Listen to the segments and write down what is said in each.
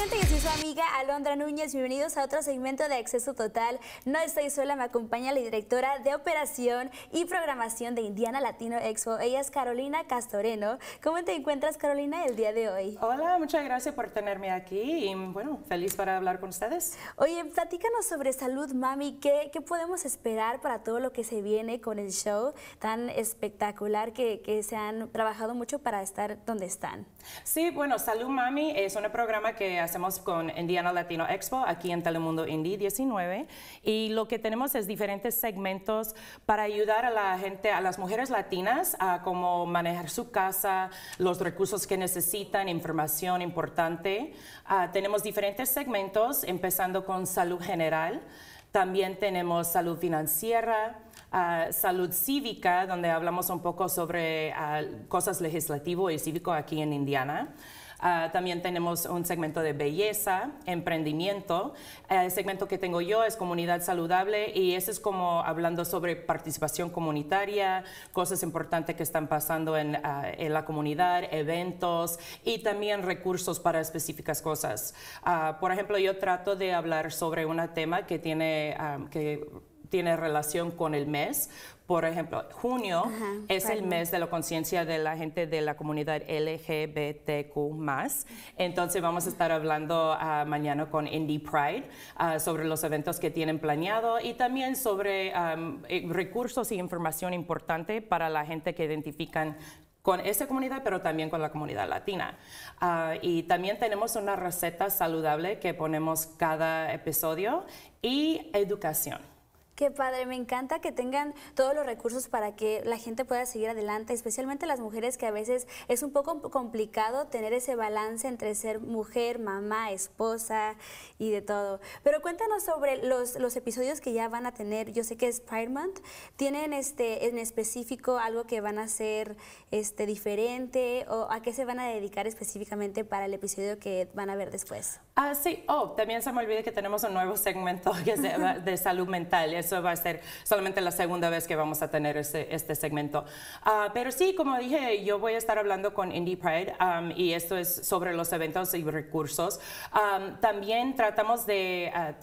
gente? su amiga Alondra Núñez. Bienvenidos a otro segmento de Acceso Total. No estoy sola, me acompaña la directora de Operación y Programación de Indiana Latino Expo. Ella es Carolina Castoreno. ¿Cómo te encuentras, Carolina, el día de hoy? Hola, muchas gracias por tenerme aquí y bueno, feliz para hablar con ustedes. Oye, platícanos sobre Salud Mami. ¿Qué, podemos esperar para todo lo que se viene con el show tan espectacular que, que se han trabajado mucho para estar donde están? Sí, bueno, Salud Mami es un programa que hacemos con Indiana Latino Expo aquí en Telemundo Indy 19 y lo que tenemos es diferentes segmentos para ayudar a la gente, a las mujeres latinas a cómo manejar su casa, los recursos que necesitan, información importante. Ah, tenemos diferentes segmentos empezando con salud general. También tenemos salud financiera, ah, salud cívica, donde hablamos un poco sobre ah, cosas legislativo y cívico aquí en Indiana. Ah, también tenemos un segmento de belleza, emprendimiento. Ah, el segmento que tengo yo es comunidad saludable y eso es como hablando sobre participación comunitaria, cosas importantes que están pasando en, ah, la comunidad, eventos y también recursos para específicas cosas. por ejemplo, yo trato de hablar sobre un tema que tiene que tiene relación con el mes. Por ejemplo, junio es el mes de la conciencia de la gente de la comunidad LGBTQ+. Entonces vamos a estar hablando ah, mañana con Indie Pride ah, sobre los eventos que tienen planeado y también sobre eh, recursos y información importante para la gente que identifican con esa comunidad, pero también con la comunidad latina. Ah, y también tenemos una receta saludable que ponemos cada episodio y educación. Qué padre, me encanta que tengan todos los recursos para que la gente pueda seguir adelante, especialmente las mujeres que a veces es un poco complicado tener ese balance entre ser mujer, mamá, esposa y de todo. Pero cuéntanos sobre los, episodios que ya van a tener. Yo sé que es Month. ¿Tienen este, en específico algo que van a hacer este, diferente o a qué se van a dedicar específicamente para el episodio que van a ver después? Ah, sí. Oh, también se me olvida que tenemos un nuevo segmento que de, salud mental eso va a ser solamente la segunda vez que vamos a tener ese, este segmento. Ah, pero sí, como dije, yo voy a estar hablando con Indie Pride y esto es sobre los eventos y recursos. también tratamos de... Ah,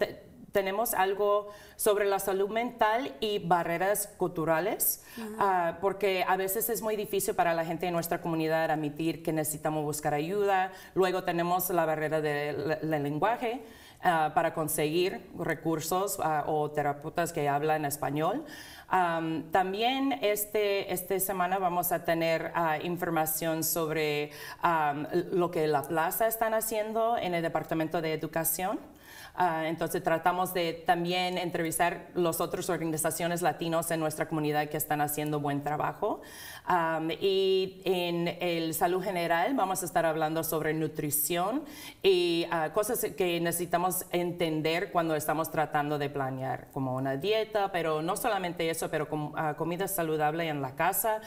tenemos algo sobre la salud mental y barreras culturales, ah, porque a veces es muy difícil para la gente de nuestra comunidad admitir que necesitamos buscar ayuda. Luego tenemos la barrera del lenguaje. Ah, para conseguir recursos ah, o terapeutas que hablan español. también este, esta semana vamos a tener ah, información sobre lo que la plaza están haciendo en el Departamento de Educación. entonces tratamos de también entrevistar las otras organizaciones latinos en nuestra comunidad que están haciendo buen trabajo. y en el salud general vamos a estar hablando sobre nutrición y cosas que necesitamos entender cuando estamos tratando de planear como una dieta, pero no solamente eso, pero como ah, comida saludable en la casa,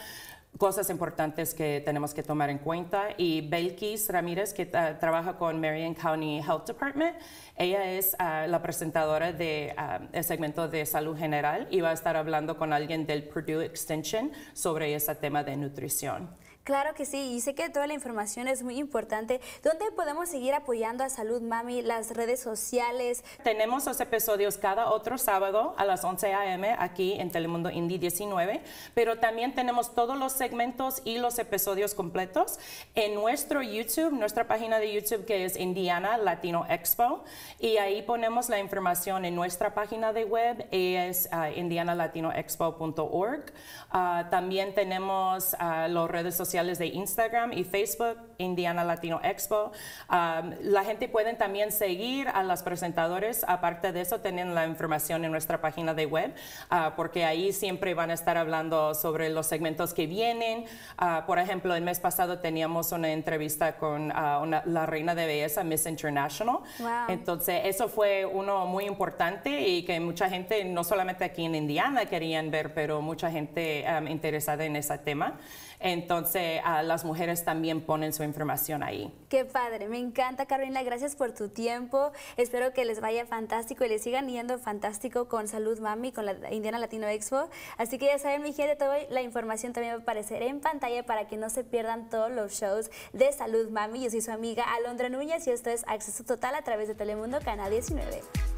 cosas importantes que tenemos que tomar en cuenta. Y Belkis Ramírez, que trabaja con Marion County Health Department, ella es ah, la presentadora del de, ah, el segmento de salud general y va a estar hablando con alguien del Purdue Extension sobre ese tema de nutrición. Claro que sí, y sé que toda la información es muy importante. ¿Dónde podemos seguir apoyando a Salud Mami, las redes sociales? Tenemos los episodios cada otro sábado a las 11 a.m. aquí en Telemundo Indie 19, pero también tenemos todos los segmentos y los episodios completos en nuestro YouTube, nuestra página de YouTube que es Indiana Latino Expo, y ahí ponemos la información en nuestra página de web, es ah, indianalatinoexpo.org. Ah, también tenemos ah, las redes sociales de Instagram y Facebook, Indiana Latino Expo. la gente puede también seguir a los presentadores. Aparte de eso, tienen la información en nuestra página de web, ah, porque ahí siempre van a estar hablando sobre los segmentos que vienen. Ah, por ejemplo, el mes pasado teníamos una entrevista con ah, la reina de belleza, Miss International. Entonces, eso fue uno muy importante y que mucha gente, no solamente aquí en Indiana, querían ver, pero mucha gente interesada en ese tema. Entonces, las mujeres también ponen su información ahí. Qué padre, me encanta Carolina, gracias por tu tiempo. Espero que les vaya fantástico y les sigan yendo fantástico con Salud Mami, con la Indiana Latino Expo. Así que ya saben, mi gente, toda la información también va a aparecer en pantalla para que no se pierdan todos los shows de Salud Mami. Yo soy su amiga Alondra Núñez y esto es Acceso Total a través de Telemundo Canal 19.